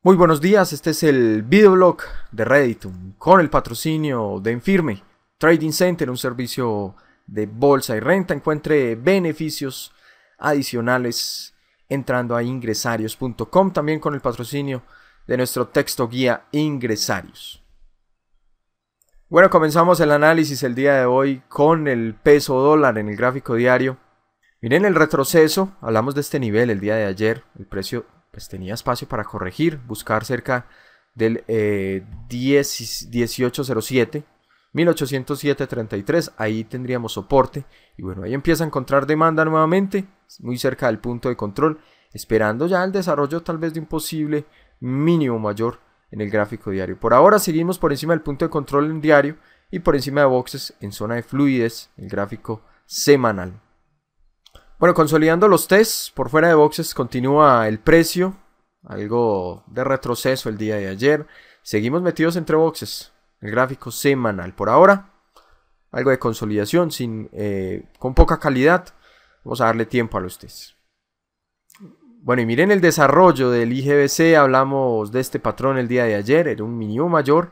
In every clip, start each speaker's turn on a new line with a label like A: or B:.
A: Muy buenos días, este es el videoblog de Reddit, con el patrocinio de Enfirme Trading Center, un servicio de bolsa y renta. Encuentre beneficios adicionales entrando a ingresarios.com, también con el patrocinio de nuestro texto guía Ingresarios. Bueno, comenzamos el análisis el día de hoy con el peso dólar en el gráfico diario. Miren el retroceso, hablamos de este nivel el día de ayer, el precio pues, tenía espacio para corregir, buscar cerca del 1807, eh, 1807.33 ahí tendríamos soporte. Y bueno, ahí empieza a encontrar demanda nuevamente, muy cerca del punto de control, esperando ya el desarrollo tal vez de un posible mínimo mayor en el gráfico diario. Por ahora seguimos por encima del punto de control en diario y por encima de boxes en zona de fluidez, el gráfico semanal. Bueno, consolidando los test por fuera de boxes continúa el precio, algo de retroceso el día de ayer. Seguimos metidos entre boxes, el gráfico semanal por ahora, algo de consolidación sin, eh, con poca calidad. Vamos a darle tiempo a los test. Bueno, y miren el desarrollo del IGBC, hablamos de este patrón el día de ayer, era un mínimo mayor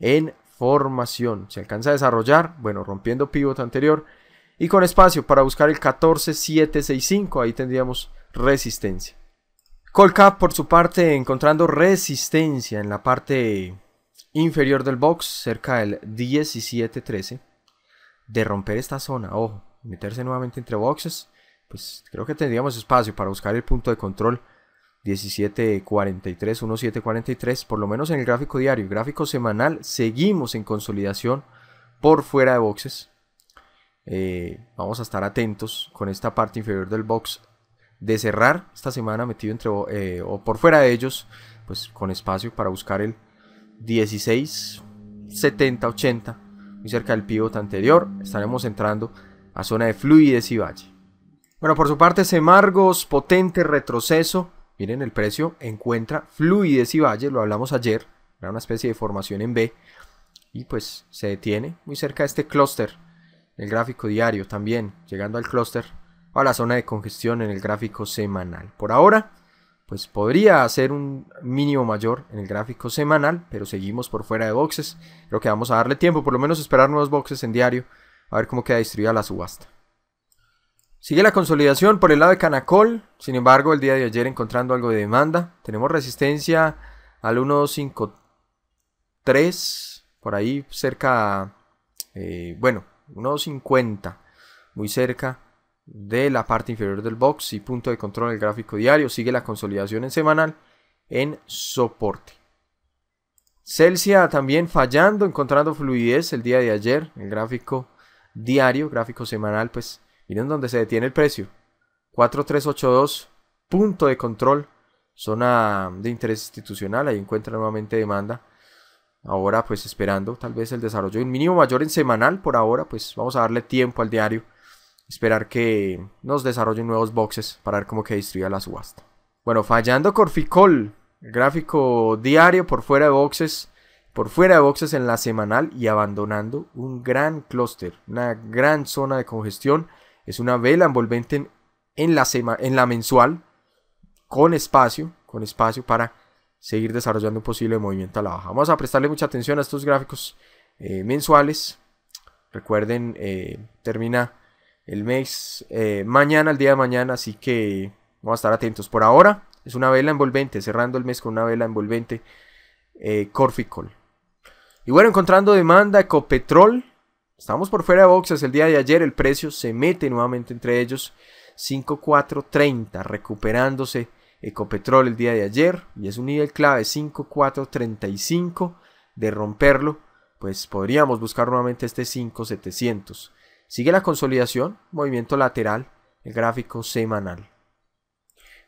A: en formación. Se alcanza a desarrollar, bueno, rompiendo pivot anterior, y con espacio para buscar el 14765, ahí tendríamos resistencia. Colcap por su parte encontrando resistencia en la parte inferior del box, cerca del 1713, de romper esta zona, ojo, meterse nuevamente entre boxes, pues creo que tendríamos espacio para buscar el punto de control 1743, 1743, por lo menos en el gráfico diario, gráfico semanal, seguimos en consolidación por fuera de boxes. Eh, vamos a estar atentos con esta parte inferior del box de cerrar esta semana metido entre eh, o por fuera de ellos, pues con espacio para buscar el 16, 70, 80, muy cerca del pivot anterior. Estaremos entrando a zona de fluidez y valle. Bueno, por su parte, Semargos, potente retroceso. Miren el precio, encuentra fluidez y valle, lo hablamos ayer, era una especie de formación en B. Y pues se detiene muy cerca de este clúster el gráfico diario también, llegando al clúster o a la zona de congestión en el gráfico semanal. Por ahora, pues podría hacer un mínimo mayor en el gráfico semanal, pero seguimos por fuera de boxes. Creo que vamos a darle tiempo, por lo menos esperar nuevos boxes en diario, a ver cómo queda distribuida la subasta. Sigue la consolidación por el lado de Canacol, sin embargo el día de ayer encontrando algo de demanda. Tenemos resistencia al 1.53, por ahí cerca, eh, bueno, 1.50, muy cerca de la parte inferior del box y punto de control el gráfico diario. Sigue la consolidación en semanal en soporte. Celsia también fallando, encontrando fluidez el día de ayer, el gráfico diario, gráfico semanal, pues miren donde se detiene el precio. 4382, punto de control, zona de interés institucional, ahí encuentra nuevamente demanda Ahora pues esperando tal vez el desarrollo de un mínimo mayor en semanal por ahora, pues vamos a darle tiempo al diario, esperar que nos desarrollen nuevos boxes para ver cómo que distribuye la subasta. Bueno, fallando Corficol, gráfico diario por fuera de boxes, por fuera de boxes en la semanal y abandonando un gran clúster, una gran zona de congestión, es una vela envolvente la, en la mensual con espacio, con espacio para seguir desarrollando un posible movimiento a la baja. Vamos a prestarle mucha atención a estos gráficos eh, mensuales. Recuerden, eh, termina el mes eh, mañana, el día de mañana, así que vamos a estar atentos. Por ahora es una vela envolvente, cerrando el mes con una vela envolvente Corficol. Y bueno, encontrando demanda, Ecopetrol. Estamos por fuera de boxes el día de ayer, el precio se mete nuevamente entre ellos 5.430, recuperándose Ecopetrol el día de ayer y es un nivel clave 5435 de romperlo pues podríamos buscar nuevamente este 5700 sigue la consolidación movimiento lateral el gráfico semanal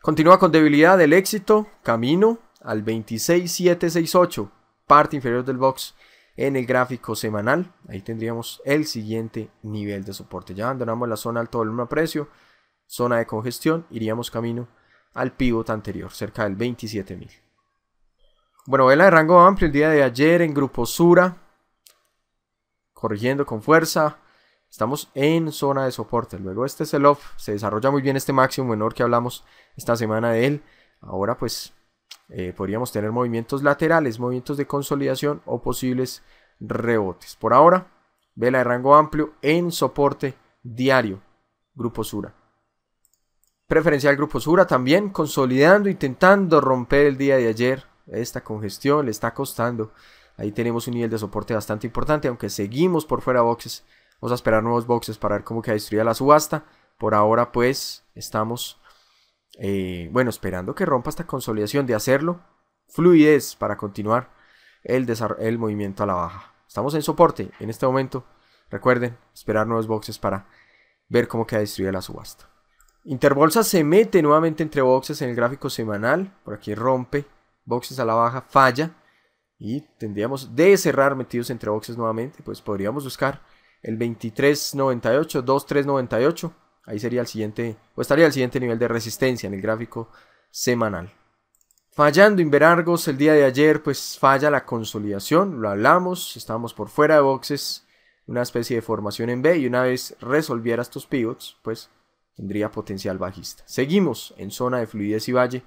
A: continúa con debilidad del éxito camino al 26768 parte inferior del box en el gráfico semanal. Ahí tendríamos el siguiente nivel de soporte. Ya abandonamos la zona alto volumen a precio, zona de congestión, iríamos camino al pivot anterior, cerca del 27.000. Bueno, vela de rango amplio el día de ayer en Grupo Sura, corrigiendo con fuerza. Estamos en zona de soporte. Luego este el off se desarrolla muy bien este máximo menor que hablamos esta semana de él. Ahora pues eh, podríamos tener movimientos laterales, movimientos de consolidación o posibles rebotes. Por ahora, vela de rango amplio en soporte diario, Grupo Sura. Preferencial Grupo Sura también consolidando, intentando romper el día de ayer. Esta congestión le está costando. Ahí tenemos un nivel de soporte bastante importante, aunque seguimos por fuera boxes. Vamos a esperar nuevos boxes para ver cómo queda destruida la subasta. Por ahora pues estamos, eh, bueno, esperando que rompa esta consolidación de hacerlo. Fluidez para continuar el, el movimiento a la baja. Estamos en soporte en este momento. Recuerden, esperar nuevos boxes para ver cómo queda destruida la subasta. Interbolsa se mete nuevamente entre boxes en el gráfico semanal. Por aquí rompe. Boxes a la baja, falla. Y tendríamos de cerrar metidos entre boxes nuevamente. Pues podríamos buscar el 2398, 2398. Ahí sería el siguiente, o estaría el siguiente nivel de resistencia en el gráfico semanal. Fallando Inverargos el día de ayer, pues falla la consolidación, lo hablamos, estábamos por fuera de boxes, una especie de formación en B y una vez resolviera estos pivots, pues tendría potencial bajista. Seguimos en zona de fluidez y valle.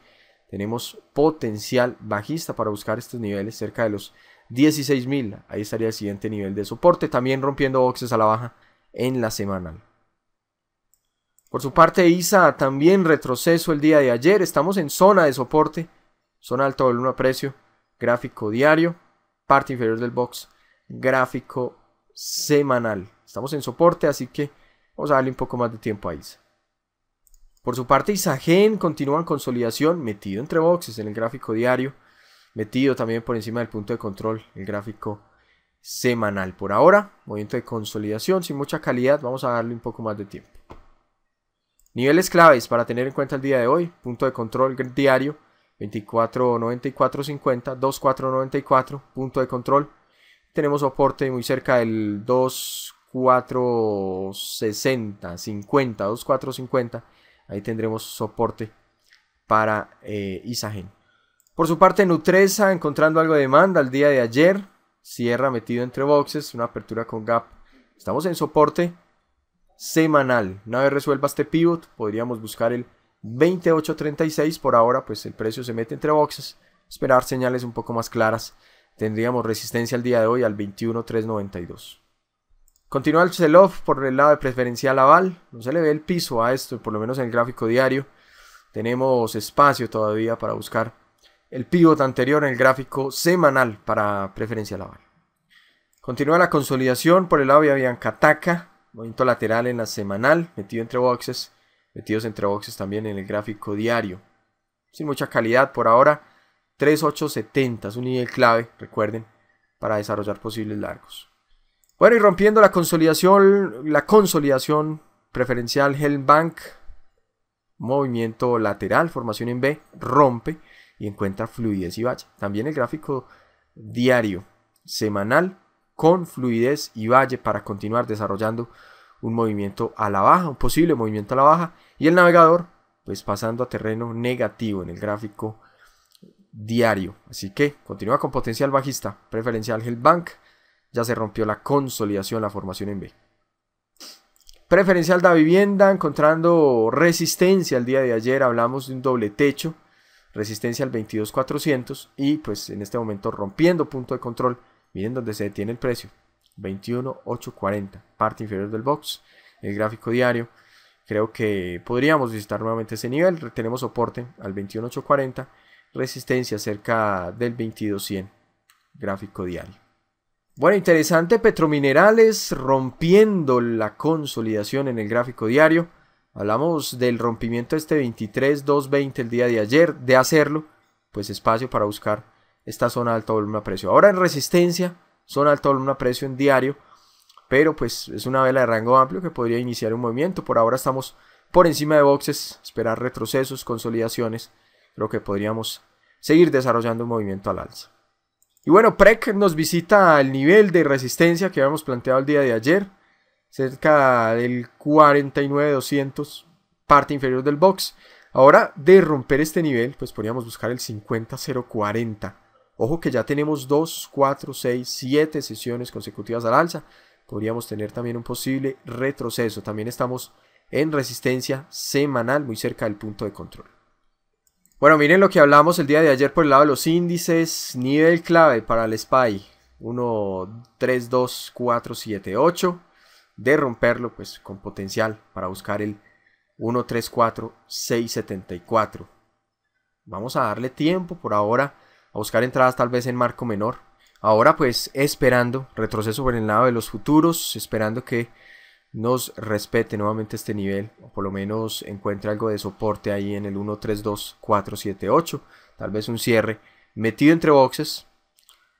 A: Tenemos potencial bajista para buscar estos niveles cerca de los 16.000. Ahí estaría el siguiente nivel de soporte, también rompiendo boxes a la baja en la semanal. Por su parte, ISA también retroceso el día de ayer. Estamos en zona de soporte, zona alto del 1 a precio, gráfico diario, parte inferior del box, gráfico semanal. Estamos en soporte, así que vamos a darle un poco más de tiempo a ISA. Por su parte, Isagen continúa en consolidación, metido entre boxes en el gráfico diario, metido también por encima del punto de control, el gráfico semanal. Por ahora, movimiento de consolidación sin mucha calidad, vamos a darle un poco más de tiempo. Niveles claves para tener en cuenta el día de hoy, punto de control diario 2494.50, 2494, punto de control. Tenemos soporte muy cerca del 2460, 50, 2450 Ahí tendremos soporte para eh, Isagen. Por su parte, Nutresa encontrando algo de demanda al día de ayer. Sierra metido entre boxes, una apertura con gap. Estamos en soporte semanal. Una vez resuelva este pivot, podríamos buscar el 28.36. Por ahora, pues el precio se mete entre boxes. Esperar señales un poco más claras. Tendríamos resistencia al día de hoy al 21.392. Continúa el sell-off por el lado de preferencial aval, no se le ve el piso a esto, por lo menos en el gráfico diario. Tenemos espacio todavía para buscar el pivot anterior en el gráfico semanal para preferencial aval. Continúa la consolidación por el lado de cataca. movimiento lateral en la semanal, metido entre boxes, metidos entre boxes también en el gráfico diario. Sin mucha calidad por ahora, 3870 es un nivel clave, recuerden, para desarrollar posibles largos. Bueno, y rompiendo la consolidación, la consolidación preferencial Hellbank, Bank, movimiento lateral, formación en B, rompe y encuentra fluidez y valle. También el gráfico diario, semanal, con fluidez y valle para continuar desarrollando un movimiento a la baja, un posible movimiento a la baja, y el navegador, pues pasando a terreno negativo en el gráfico diario. Así que continúa con potencial bajista, preferencial Hellbank. Bank ya se rompió la consolidación, la formación en B. Preferencial da vivienda, encontrando resistencia el día de ayer, hablamos de un doble techo, resistencia al 22,400 y pues en este momento rompiendo punto de control, miren dónde se detiene el precio, 21,840, parte inferior del box, el gráfico diario, creo que podríamos visitar nuevamente ese nivel, tenemos soporte al 21,840, resistencia cerca del 22,100, gráfico diario. Bueno, interesante, Petrominerales rompiendo la consolidación en el gráfico diario. Hablamos del rompimiento este 23.220 el día de ayer, de hacerlo, pues espacio para buscar esta zona de alto volumen a precio. Ahora en resistencia, zona de alto volumen a precio en diario, pero pues es una vela de rango amplio que podría iniciar un movimiento. Por ahora estamos por encima de boxes, esperar retrocesos, consolidaciones, lo que podríamos seguir desarrollando un movimiento al alza. Y bueno, PREC nos visita al nivel de resistencia que habíamos planteado el día de ayer, cerca del 49.200, parte inferior del box. Ahora, de romper este nivel, pues podríamos buscar el 50.040. Ojo que ya tenemos 2, 4, 6, 7 sesiones consecutivas al alza. Podríamos tener también un posible retroceso. También estamos en resistencia semanal muy cerca del punto de control. Bueno, miren lo que hablamos el día de ayer por el lado de los índices. Nivel clave para el SPY. 1, 3, 2, 4, 7, 8. De romperlo, pues con potencial para buscar el 1, 3, 4, 6, 74. Vamos a darle tiempo por ahora a buscar entradas tal vez en marco menor. Ahora pues esperando retroceso por el lado de los futuros, esperando que nos respete nuevamente este nivel, o por lo menos encuentre algo de soporte ahí en el 132478, tal vez un cierre metido entre boxes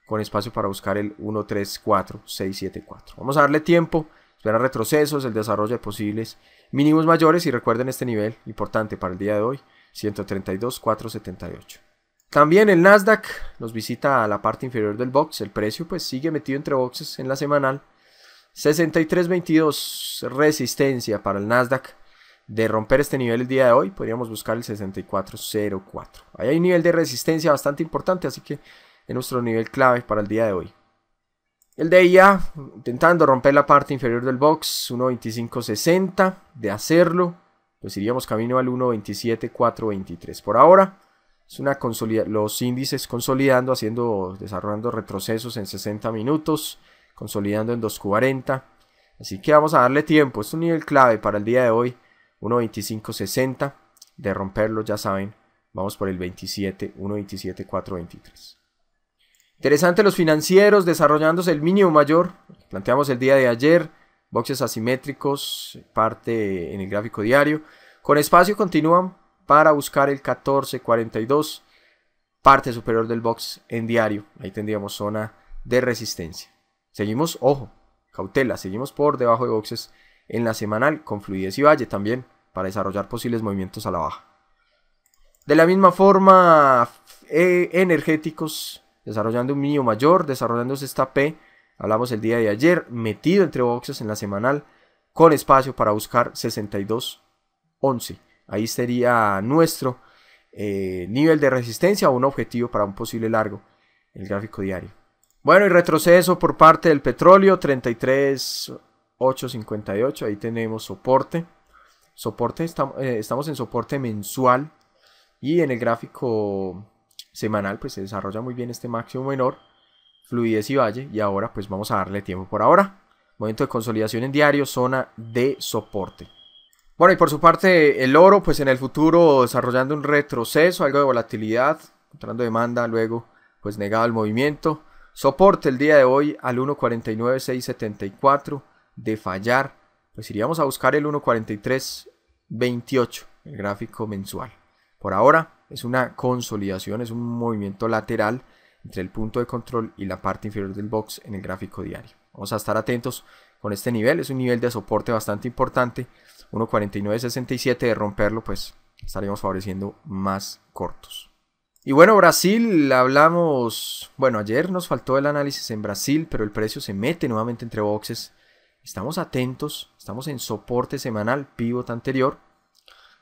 A: con espacio para buscar el 134674. Vamos a darle tiempo, esperar retrocesos, el desarrollo de posibles mínimos mayores y recuerden este nivel importante para el día de hoy, 132.478. También el Nasdaq nos visita a la parte inferior del box, el precio pues sigue metido entre boxes en la semanal, 63.22 resistencia para el Nasdaq. De romper este nivel el día de hoy, podríamos buscar el 64.04. Ahí hay un nivel de resistencia bastante importante, así que es nuestro nivel clave para el día de hoy. El DIA intentando romper la parte inferior del box, 1.25.60. De hacerlo, pues iríamos camino al 1.27.423. Por ahora, es una los índices consolidando, haciendo, desarrollando retrocesos en 60 minutos consolidando en 2.40. Así que vamos a darle tiempo. Es un nivel clave para el día de hoy. 1.25.60. De romperlo, ya saben, vamos por el 27, 1.27.423. Interesante los financieros desarrollándose el mínimo mayor. Planteamos el día de ayer. Boxes asimétricos, parte en el gráfico diario. Con espacio continúan para buscar el 1442, parte superior del box en diario. Ahí tendríamos zona de resistencia. Seguimos, ojo, cautela, seguimos por debajo de boxes en la semanal con fluidez y valle también para desarrollar posibles movimientos a la baja. De la misma forma, eh, energéticos, desarrollando un mínimo mayor, desarrollándose esta P, hablamos el día de ayer, metido entre boxes en la semanal, con espacio para buscar 62.11. Ahí sería nuestro eh, nivel de resistencia o un objetivo para un posible largo, el gráfico diario. Bueno, y retroceso por parte del petróleo, 33.858, ahí tenemos soporte. Soporte, eh, estamos en soporte mensual y en el gráfico semanal pues se desarrolla muy bien este máximo menor, fluidez y valle y ahora pues vamos a darle tiempo por ahora. Momento de consolidación en diario, zona de soporte. Bueno, y por su parte el oro pues en el futuro desarrollando un retroceso, algo de volatilidad, entrando demanda, luego pues negado el movimiento. Soporte el día de hoy al 1.49674 de fallar, pues iríamos a buscar el 1.4328, el gráfico mensual. Por ahora es una consolidación, es un movimiento lateral entre el punto de control y la parte inferior del box en el gráfico diario. Vamos a estar atentos con este nivel, es un nivel de soporte bastante importante, 1.4967 de romperlo pues estaríamos favoreciendo más cortos. Y bueno, Brasil, hablamos, bueno, ayer nos faltó el análisis en Brasil, pero el precio se mete nuevamente entre boxes. Estamos atentos, estamos en soporte semanal, pivot anterior,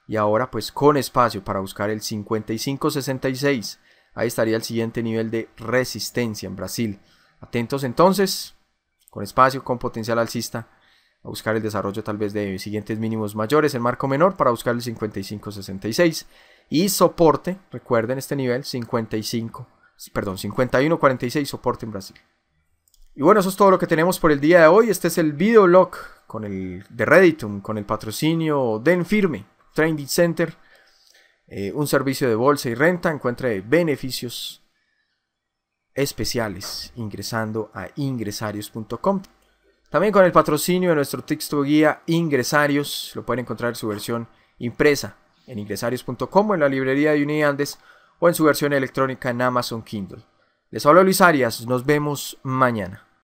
A: y ahora pues con espacio para buscar el 55-66. Ahí estaría el siguiente nivel de resistencia en Brasil. Atentos entonces, con espacio, con potencial alcista a buscar el desarrollo tal vez de siguientes mínimos mayores, el marco menor para buscar el 55.66. y soporte, recuerden este nivel 55, perdón, 51 soporte en Brasil. Y bueno, eso es todo lo que tenemos por el día de hoy. Este es el videoblog con el de Redditum, con el patrocinio de Firme, Trading Center, eh, un servicio de bolsa y renta. Encuentre beneficios especiales ingresando a ingresarios.com. También con el patrocinio de nuestro texto guía Ingresarios, lo pueden encontrar en su versión impresa en ingresarios.com, en la librería de Andes o en su versión electrónica en Amazon Kindle. Les hablo Luis Arias, nos vemos mañana.